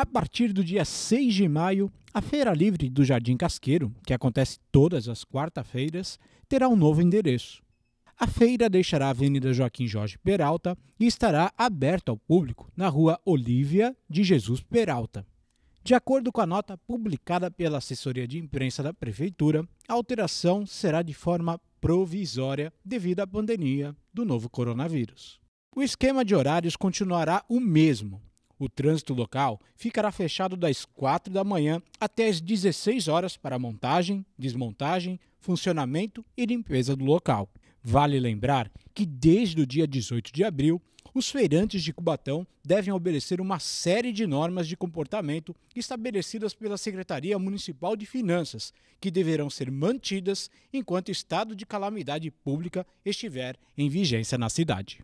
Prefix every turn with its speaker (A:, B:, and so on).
A: A partir do dia 6 de maio, a Feira Livre do Jardim Casqueiro, que acontece todas as quarta-feiras, terá um novo endereço. A feira deixará a Avenida Joaquim Jorge Peralta e estará aberta ao público na Rua Olívia de Jesus Peralta. De acordo com a nota publicada pela assessoria de imprensa da Prefeitura, a alteração será de forma provisória devido à pandemia do novo coronavírus. O esquema de horários continuará o mesmo, o trânsito local ficará fechado das 4 da manhã até as 16 horas para montagem, desmontagem, funcionamento e limpeza do local. Vale lembrar que desde o dia 18 de abril, os feirantes de Cubatão devem obedecer uma série de normas de comportamento estabelecidas pela Secretaria Municipal de Finanças, que deverão ser mantidas enquanto estado de calamidade pública estiver em vigência na cidade.